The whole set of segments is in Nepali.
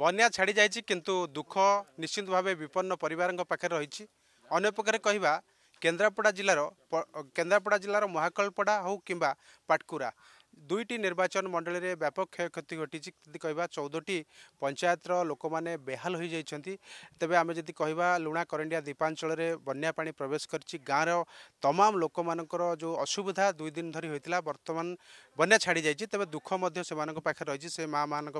ବନ୍ୟା ଛାଡ଼ି ଯାଇଛି କିନ୍ତୁ ଦୁଃଖ ନିଶ୍ଚିତ ଭାବେ ବିପନ୍ନ ପରିବାରଙ୍କ ପାଖରେ ରହିଛି ଅନ୍ୟପକ୍ଷରେ କହିବା କେନ୍ଦ୍ରାପଡ଼ା ଜିଲ୍ଲାର କେନ୍ଦ୍ରାପଡ଼ା ଜିଲ୍ଲାର ମହାକାଳପଡ଼ା ହେଉ କିମ୍ବା ପାଟକୁରା दुईटी निर्वाचन मण्डली व्यापक क्षय कति घटि त्यति चौधी पंचायत र लोके बेहाल हुन्छ तपाईँ आमे कु कर दीपाल बन्यापा प्रवेश गरिमा लोकर जो असुविधा दुई दिन धरिए बर्तमान बन्या छाडिन्छ तपाईँ दुःख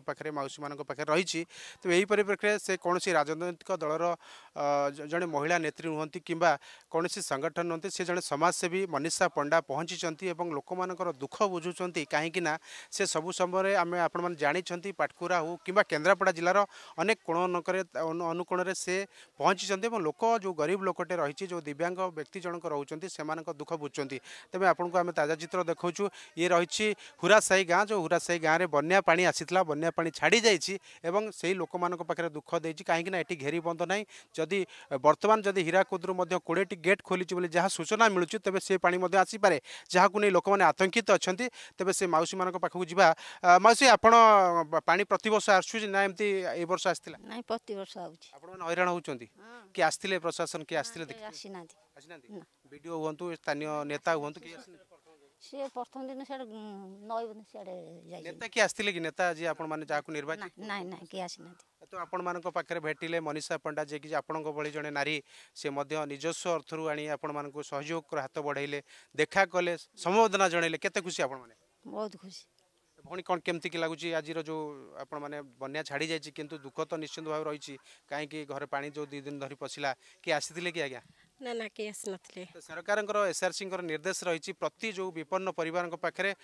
पाखेरि माउसी महिछ परिप्रेक्षा कसै राजनैतिक दल र जे महिला नेतृ नुहान कम्बा कसै सङ्गठन नुहन्थ्यो से समसेवी मनीसाषा पण्डा पहचिचिन् दुःख बुझुन्छ काहीकिना सबु समय आउने जाने पाटकुरा हो कम्बा केन्द्रापडा जिल्ला अनेक कोअनुणले से पहचिचि लोक जो गरीब लोकटे जो दिव्यांग व्यक्ति जनक रह दुख बुझ्छ तेबे आपणको आम ताजा चित्र ये इरहेछ हुरासाई गाँ जो हुरासा गाँडै बन्या पास बन्या छाडिन्छ पार्थे दुःख कहीँक घेरी बन्द नै जुन वर्तमान जुन हिराकुद्रु किटी गेट खोलिन्छ जहाँ सूचना मिल्छु तपाईँ सिपे जहाँ आतंकित आतङ्कित अनि ଏବେ ସେ ମାଉସୀମାନଙ୍କ ପାଖକୁ ଯିବା ମାଉସୀ ଆପଣ ପାଣି ପ୍ରତିବର୍ଷ ଆସୁଛି ନା ଏମିତି ଏ ବର୍ଷ ଆସିଥିଲା ନାଇଁ ପ୍ରତିବର୍ଷ ଆସୁଛି ଆପଣମାନେ ହଇରାଣ ହେଉଛନ୍ତି କିଏ ଆସିଥିଲେ ପ୍ରଶାସନ କିଏ ଆସିଥିଲେ ଆସିନାହାନ୍ତି ଆସିନାହାନ୍ତି ବିଡ଼ିଓ ହୁଅନ୍ତୁ ସ୍ଥାନୀୟ ନେତା ହୁଅନ୍ତୁ କିଏ ଆସିନାହାନ୍ତି ସିଏ ପ୍ରଥମ ଦିନ ସିଆଡ଼େ ନଈ ସିଆଡ଼େ ଯାଇ ନେତା କିଏ ଆସିଥିଲେ କି ନେତା ଆଜି ଆପଣମାନେ ଯାହାକୁ ନିର୍ବାଚନ ନାଇଁ ନାଇଁ କିଏ ଆସିନାହାନ୍ତି ତ ଆପଣମାନଙ୍କ ପାଖରେ ଭେଟିଲେ ମନୀଷା ପଣ୍ଡା ଯିଏକି ଆପଣଙ୍କ ଭଳି ଜଣେ ନାରୀ ସେ ମଧ୍ୟ ନିଜସ୍ୱ ଅର୍ଥରୁ ଆଣି ଆପଣମାନଙ୍କୁ ସହଯୋଗ ହାତ ବଢ଼ାଇଲେ ଦେଖା କଲେ ସମବେଦନା ଜଣାଇଲେ କେତେ ଖୁସି ଆପଣମାନେ भन् के लाग दुःख त निश्चिन्त घर पारि पसिला के आज्ञा के सरकारको एसआरसि निर्देश विपन्न परिवारको पाखेर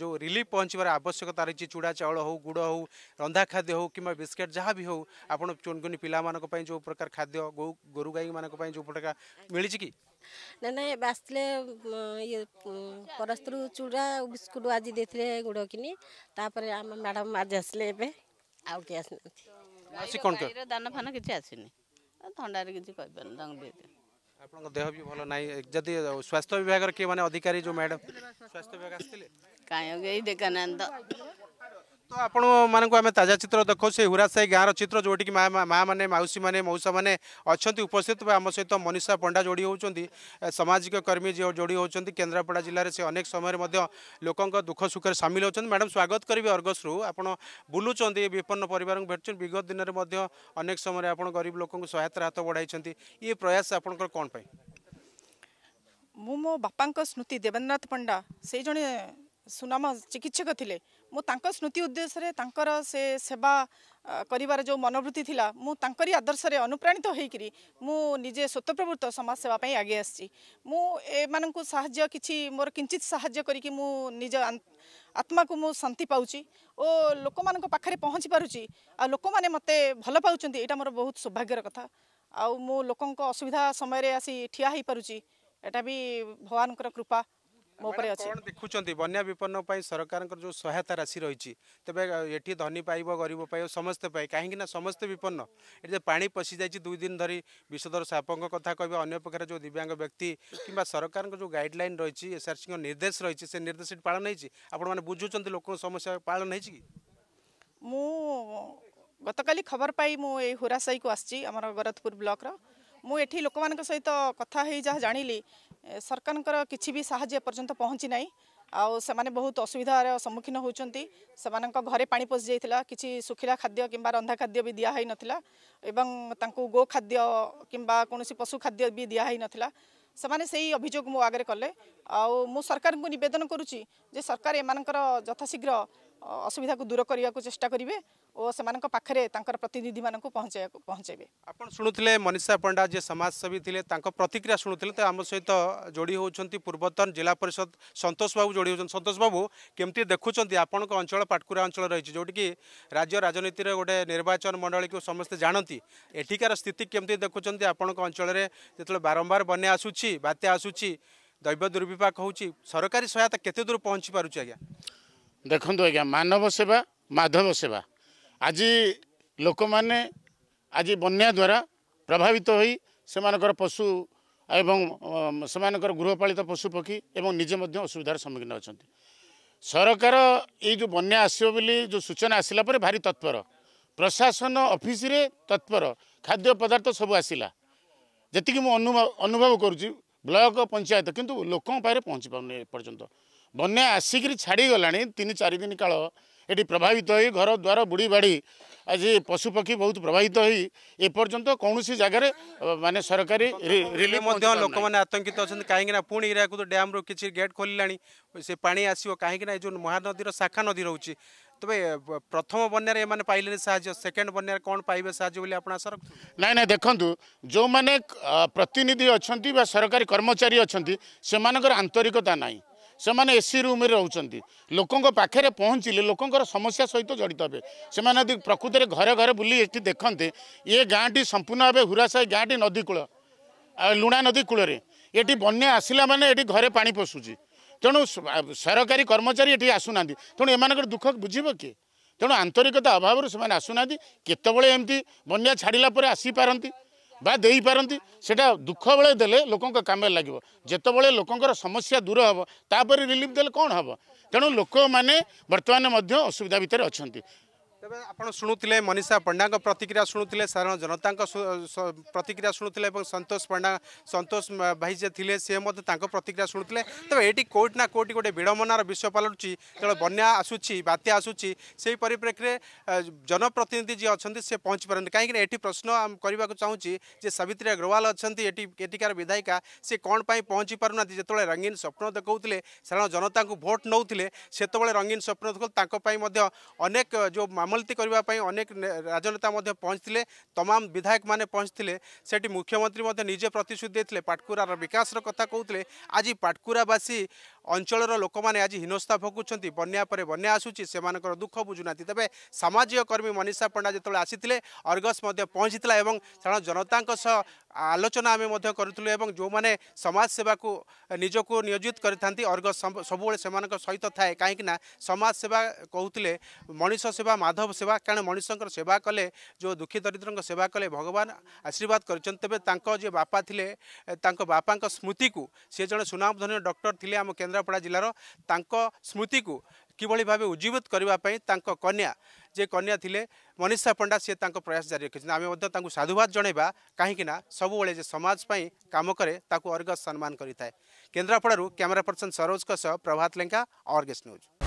जो रिलीफ पहुँचार आवश्यकता र चुडा चाउ हौ गुड हौ रिम्बा बिस्केट जो प्रकार खाद्य गोरु गाई मैले जो प्रकार मिलि कि ना ना बास परस्तर चूड़ा बिस्कुट आज दे गुड़ कि आम मैडम आज आस आउ के दान फान कि आसनी थंडार किसी देह भी भल ना स्वास्थ्य विभाग के अधिकारी जो मैडम स्वास्थ्य विभाग आई देखा ना तो ତ ଆପଣମାନଙ୍କୁ ଆମେ ତାଜା ଚିତ୍ର ଦେଖାଉଛୁ ସେ ହୁରା ସାହି ଗାଁର ଚିତ୍ର ଯେଉଁଠିକି ମା ମାଆମାନେ ମାଉସୀମାନେ ମଉସାମାନେ ଅଛନ୍ତି ଉପସ୍ଥିତ ଆମ ସହିତ ମନୀଷା ପଣ୍ଡା ଯୋଡ଼ି ହେଉଛନ୍ତି ସାମାଜିକ କର୍ମୀ ଯୋଡ଼ି ହେଉଛନ୍ତି କେନ୍ଦ୍ରାପଡ଼ା ଜିଲ୍ଲାରେ ସେ ଅନେକ ସମୟରେ ମଧ୍ୟ ଲୋକଙ୍କ ଦୁଃଖ ସୁଖରେ ସାମିଲ ହେଉଛନ୍ତି ମ୍ୟାଡ଼ାମ୍ ସ୍ୱାଗତ କରିବି ଅର୍ଗସରୁ ଆପଣ ବୁଲୁଛନ୍ତି ଏ ବିପନ୍ନ ପରିବାରଙ୍କୁ ଭେଟୁଛନ୍ତି ବିଗତ ଦିନରେ ମଧ୍ୟ ଅନେକ ସମୟରେ ଆପଣ ଗରିବ ଲୋକଙ୍କୁ ସହାୟତାର ହାତ ବଢ଼ାଇଛନ୍ତି ଏ ପ୍ରୟାସ ଆପଣଙ୍କର କ'ଣ ପାଇଁ ମୁଁ ମୋ ବାପାଙ୍କ ସ୍ମୃତି ଦେବେନ୍ଦ୍ରନାଥ ପଣ୍ଡା ସେଇ ଜଣେ ସୁନାମ ଚିକିତ୍ସକ ଥିଲେ ମୁଁ ତାଙ୍କ ସ୍ମୃତି ଉଦ୍ଦେଶ୍ୟରେ ତାଙ୍କର ସେ ସେବା କରିବାର ଯେଉଁ ମନୋବୃତ୍ତି ଥିଲା ମୁଁ ତାଙ୍କରି ଆଦର୍ଶରେ ଅନୁପ୍ରାଣିତ ହୋଇକରି ମୁଁ ନିଜେ ସ୍ୱତଃପ୍ରବୃତ୍ତ ସମାଜସେବା ପାଇଁ ଆଗେଇ ଆସିଛି ମୁଁ ଏମାନଙ୍କୁ ସାହାଯ୍ୟ କିଛି ମୋର କିଞ୍ଚିତ ସାହାଯ୍ୟ କରିକି ମୁଁ ନିଜ ଆତ୍ମାକୁ ମୁଁ ଶାନ୍ତି ପାଉଛି ଓ ଲୋକମାନଙ୍କ ପାଖରେ ପହଞ୍ଚି ପାରୁଛି ଆଉ ଲୋକମାନେ ମୋତେ ଭଲ ପାଉଛନ୍ତି ଏଇଟା ମୋର ବହୁତ ସୌଭାଗ୍ୟର କଥା ଆଉ ମୁଁ ଲୋକଙ୍କ ଅସୁବିଧା ସମୟରେ ଆସି ଠିଆ ହୋଇପାରୁଛି ଏଇଟା ବି ଭଗବାନଙ୍କର କୃପା बन्या विपन्न पनि सरकारको जो सहायता राशि तपाईँ ए धनी परेब पाव समे पै काहीँक नै विपन्न एसिइ दुई दिन धरी विश्वदर सापको कथा कन्य जो दिव्यांग व्यक्ति कम्बा सरकारको जो गाइडल रहेछ निर्देश बुझुन्छ लोक समस्या पान मतकाली खबर पाइरासाको आमतपुर ब्लक र म सहित कथा जाँली ସରକାରଙ୍କର କିଛି ବି ସାହାଯ୍ୟ ଏପର୍ଯ୍ୟନ୍ତ ପହଞ୍ଚି ନାହିଁ ଆଉ ସେମାନେ ବହୁତ ଅସୁବିଧାର ସମ୍ମୁଖୀନ ହେଉଛନ୍ତି ସେମାନଙ୍କ ଘରେ ପାଣି ପଶିଯାଇଥିଲା କିଛି ଶୁଖିଲା ଖାଦ୍ୟ କିମ୍ବା ରନ୍ଧା ଖାଦ୍ୟ ବି ଦିଆ ହୋଇନଥିଲା ଏବଂ ତାଙ୍କୁ ଗୋ ଖାଦ୍ୟ କିମ୍ବା କୌଣସି ପଶୁ ଖାଦ୍ୟ ବି ଦିଆ ହୋଇନଥିଲା ସେମାନେ ସେଇ ଅଭିଯୋଗ ମୋ ଆଗରେ କଲେ ଆଉ ମୁଁ ସରକାରଙ୍କୁ ନିବେଦନ କରୁଛି ଯେ ସରକାର ଏମାନଙ୍କର ଯଥାଶୀଘ୍ର ଅସୁବିଧାକୁ ଦୂର କରିବାକୁ ଚେଷ୍ଟା କରିବେ ଓ ସେମାନଙ୍କ ପାଖରେ ତାଙ୍କର ପ୍ରତିନିଧିମାନଙ୍କୁ ପହଞ୍ଚାଇବାକୁ ପହଞ୍ଚାଇବେ ଆପଣ ଶୁଣୁଥିଲେ ମନୀଷା ପଣ୍ଡା ଯିଏ ସମାଜସେବୀ ଥିଲେ ତାଙ୍କ ପ୍ରତିକ୍ରିୟା ଶୁଣୁଥିଲେ ତ ଆମ ସହିତ ଯୋଡ଼ି ହେଉଛନ୍ତି ପୂର୍ବତନ ଜିଲ୍ଲା ପରିଷଦ ସନ୍ତୋଷ ବାବୁ ଯୋଡ଼ି ହେଉଛନ୍ତି ସନ୍ତୋଷ ବାବୁ କେମିତି ଦେଖୁଛନ୍ତି ଆପଣଙ୍କ ଅଞ୍ଚଳ ପାଟକୁରା ଅଞ୍ଚଳ ରହିଛି ଯେଉଁଠିକି ରାଜ୍ୟ ରାଜନୀତିର ଗୋଟେ ନିର୍ବାଚନ ମଣ୍ଡଳୀକୁ ସମସ୍ତେ ଜାଣନ୍ତି ଏଠିକାର ସ୍ଥିତି କେମିତି ଦେଖୁଛନ୍ତି ଆପଣଙ୍କ ଅଞ୍ଚଳରେ ଯେତେବେଳେ ବାରମ୍ବାର ବନ୍ୟା ଆସୁଛି ବାତ୍ୟା ଆସୁଛି ଦୈବ ଦୁର୍ବିପାକ ହେଉଛି ସରକାରୀ ସହାୟତା କେତେ ଦୂର ପହଞ୍ଚି ପାରୁଛି ଆଜ୍ଞା ଦେଖନ୍ତୁ ଆଜ୍ଞା ମାନବ ସେବା ମାଧବ ସେବା ଆଜି ଲୋକମାନେ ଆଜି ବନ୍ୟା ଦ୍ୱାରା ପ୍ରଭାବିତ ହୋଇ ସେମାନଙ୍କର ପଶୁ ଏବଂ ସେମାନଙ୍କର ଗୃହପାଳିତ ପଶୁପକ୍ଷୀ ଏବଂ ନିଜେ ମଧ୍ୟ ଅସୁବିଧାର ସମ୍ମୁଖୀନ ଅଛନ୍ତି ସରକାର ଏଇ ଯେଉଁ ବନ୍ୟା ଆସିବ ବୋଲି ଯେଉଁ ସୂଚନା ଆସିଲା ପରେ ଭାରି ତତ୍ପର ପ୍ରଶାସନ ଅଫିସରେ ତତ୍ପର ଖାଦ୍ୟ ପଦାର୍ଥ ସବୁ ଆସିଲା ଯେତିକି ମୁଁ ଅନୁଭବ ଅନୁଭବ କରୁଛି ବ୍ଲକ ପଞ୍ଚାୟତ କିନ୍ତୁ ଲୋକଙ୍କ ପାଖରେ ପହଞ୍ଚି ପାରୁନି ଏପର୍ଯ୍ୟନ୍ତ ବନ୍ୟା ଆସିକିରି ଛାଡ଼ିଗଲାଣି ତିନି ଚାରି ଦିନ କାଳ ଏଠି ପ୍ରଭାବିତ ହୋଇ ଘର ଦ୍ୱାର ବୁଡ଼ି ବାଡ଼ି ଆଜି ପଶୁପକ୍ଷୀ ବହୁତ ପ୍ରଭାବିତ ହୋଇ ଏପର୍ଯ୍ୟନ୍ତ କୌଣସି ଜାଗାରେ ମାନେ ସରକାରୀ ରିଲିଫ୍ ମଧ୍ୟ ଲୋକମାନେ ଆତଙ୍କିତ ଅଛନ୍ତି କାହିଁକିନା ପୁଣି ହୀରାକୁଦ ଡ୍ୟାମ୍ରୁ କିଛି ଗେଟ୍ ଖୋଲିଲାଣି ସେ ପାଣି ଆସିବ କାହିଁକିନା ଏ ଯେଉଁ ମହାନଦୀର ଶାଖା ନଦୀ ରହୁଛି তবে প্রথম বন্যার এমানে পাইলেনি সাহায্য সেকেন্ড বন্যার কোণ পাইবে সাহায্য বলে আপনার আশা রাখছেন না না দেখন্তু যে প্রতিনিধি অনেক বা সরকারি কর্মচারী অনেক সে আন্তরিকতা নাই ସେମାନେ ଏସି ରୁମ୍ରେ ରହୁଛନ୍ତି ଲୋକଙ୍କ ପାଖରେ ପହଞ୍ଚିଲେ ଲୋକଙ୍କର ସମସ୍ୟା ସହିତ ଜଡ଼ିତ ହେବେ ସେମାନେ ଯଦି ପ୍ରକୃତରେ ଘରେ ଘରେ ବୁଲି ଏଠି ଦେଖନ୍ତେ ଏ ଗାଁଟି ସମ୍ପୂର୍ଣ୍ଣ ଭାବେ ହୁରାସାହି ଗାଁଟି ନଦୀ କୂଳ ଲୁଣା ନଦୀ କୂଳରେ ଏଠି ବନ୍ୟା ଆସିଲା ମାନେ ଏଠି ଘରେ ପାଣି ପଶୁଛି ତେଣୁ ସରକାରୀ କର୍ମଚାରୀ ଏଠି ଆସୁନାହାନ୍ତି ତେଣୁ ଏମାନଙ୍କର ଦୁଃଖ ବୁଝିବ କିଏ ତେଣୁ ଆନ୍ତରିକତା ଅଭାବରୁ ସେମାନେ ଆସୁନାହାନ୍ତି କେତେବେଳେ ଏମିତି ବନ୍ୟା ଛାଡ଼ିଲା ପରେ ଆସିପାରନ୍ତି ବା ଦେଇପାରନ୍ତି ସେଇଟା ଦୁଃଖବେଳେ ଦେଲେ ଲୋକଙ୍କ କାମରେ ଲାଗିବ ଯେତେବେଳେ ଲୋକଙ୍କର ସମସ୍ୟା ଦୂର ହେବ ତାପରେ ରିଲିଫ୍ ଦେଲେ କ'ଣ ହେବ ତେଣୁ ଲୋକମାନେ ବର୍ତ୍ତମାନ ମଧ୍ୟ ଅସୁବିଧା ଭିତରେ ଅଛନ୍ତି तपाईँ आुणुले मनीषा पण्डा प्रतिक्रिया शुणुले साधारण जनताको प्रतिक्रिया शुणुले सन्तोष पण्डा सन्तोष भाइ थिए सिद्ध प्रतिक्रिया शुभ एउटा गए विडम्बनार विषय पालु बन्या आसु बात्या आसु सही परिप्रेक्षीर जनप्रतिनिधि जे अहिले पहचि पार काहीँक एश्न चाहन्छु सविती अग्रवाल अलि एटिक से सि कनै पहुँची पाउँदै जति बेला रंगीन स्वप्नु देखाउँदै साधारण जनता भोट नै रङ्गीन स्वप्नै अनेक জলমলতি করা অনেক রাজনেতা পৌঁছিলে তমাম বিধায়ক মানে পৌঁছিলে সেটি মুখ্যমন্ত্রী নিজে প্রতিশ্রুতি দিয়ে পাটকুরার বিকাশের কথা কৌলে আজ পাটকুরাবাসী अञ्चल लोके आज हीनस्ता भगुक्स बन्यापूर्व बन्या आसु दुःख बुझु तपाईँ सामाजिक कर्मी मनीसाषा पण्डा जति बेला आसले अर्गस मध्य पहुँचिला जनतास आलोचना जो मजसेवाको निजको नियोजित गरिगस सबैले समानको सहित थाए काहीँक नजसेवा मनिस सेवा माधव सेवा कारण मनिसको सेवा कले जो दुखी दरिद्रको सेवा कले भगवान आशीर्वाद गरिन्छ तेबे तपाईँले त बापाको स्मृति सि जन सुनाम धनी डक्टर ले केन्द्रापडा जाँदा स्मृति किभली भाइ उज्जीवत गर्ने कन्या जे कन्या मनीषा पंडा पन्डा सिका प्रयास जारी र आमे साधुवाद जनैवा काहीँक न सबैबे समय काम कर अर्गेस सम्मान गरिए केन्द्रापडारु क्यमेरा पर्सन सरोजको सह प्रभात लेङ्का अर्गेस न्यूज